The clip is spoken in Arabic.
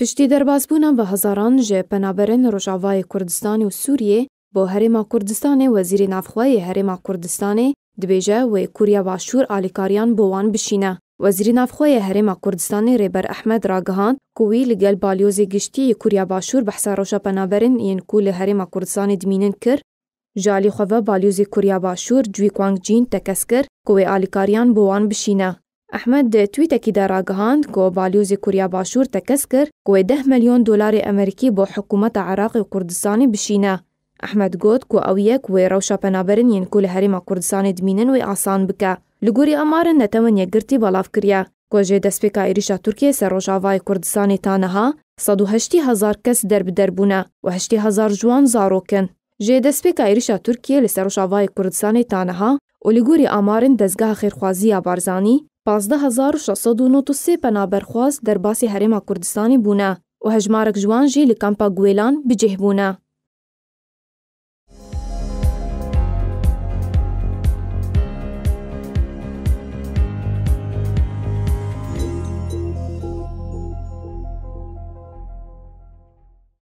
Piştî derbasbûnan ve hezaran ji penaberên Rojavayê Kurdistanê û Sûriyê bo Herêma Kurdistanê Wezîrê Navxweyê Herêma Kurdistanê dibêje wê Kurya Başûr alîkariyan bo wan bişîne. Wezîrê Navxweyê Herêma Kurdistanê Rêber Ehmed ragihand ku wî li gel balyozê giştiyê Kurya Başûr behsa roşa penaberên yên ku li Herêma Kurdistanê dimînin kir, Jalî xwe ve balyozê Kurya Başûr Cwî Kwang Jin tekes kir ku wê alîkariyan bo wan bişîne. احمد تويتا دارا غاند كو باليوزي كوريا باشور تكسكر كو 10 مليون دولار امريكي بو حكومة عراقي وكردستاني بشينا احمد جود كو اويك و روشا بنابرن ين كل لهريما كردستاني دمينن و اعصان بكا لغوري امار نتمن يقرتي بالاف كريا كو جي دسبيكا ايريشا تركيا سر روشاواي كردستاني تانها صدو هشتي هزار كس درب دربونا و هشتي هزار جوان زاروكن جي دسبيكا ايريشا تركيا لسر روشاواي كردستاني تانها و لغوري آمارن دزغا خيرخوازي بارزانی 1693 پەنابەرخواز دەرباسی هەرێما کوردستانی بوونە و هەژمارەك ژوان ژی لە کامپا گوێلان بجێهبوونە